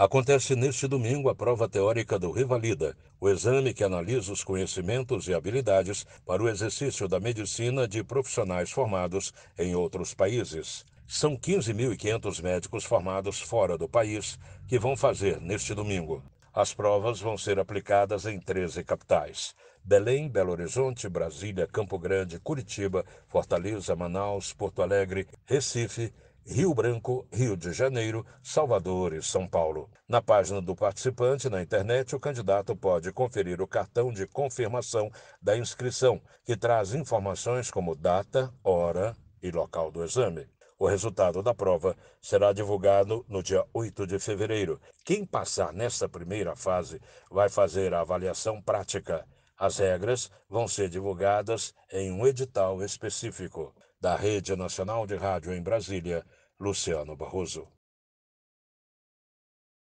Acontece neste domingo a prova teórica do Revalida, o exame que analisa os conhecimentos e habilidades para o exercício da medicina de profissionais formados em outros países. São 15.500 médicos formados fora do país que vão fazer neste domingo. As provas vão ser aplicadas em 13 capitais: Belém, Belo Horizonte, Brasília, Campo Grande, Curitiba, Fortaleza, Manaus, Porto Alegre, Recife Rio Branco, Rio de Janeiro, Salvador e São Paulo. Na página do participante na internet, o candidato pode conferir o cartão de confirmação da inscrição, que traz informações como data, hora e local do exame. O resultado da prova será divulgado no dia 8 de fevereiro. Quem passar nesta primeira fase vai fazer a avaliação prática. As regras vão ser divulgadas em um edital específico. Da Rede Nacional de Rádio em Brasília, Luciano Barroso.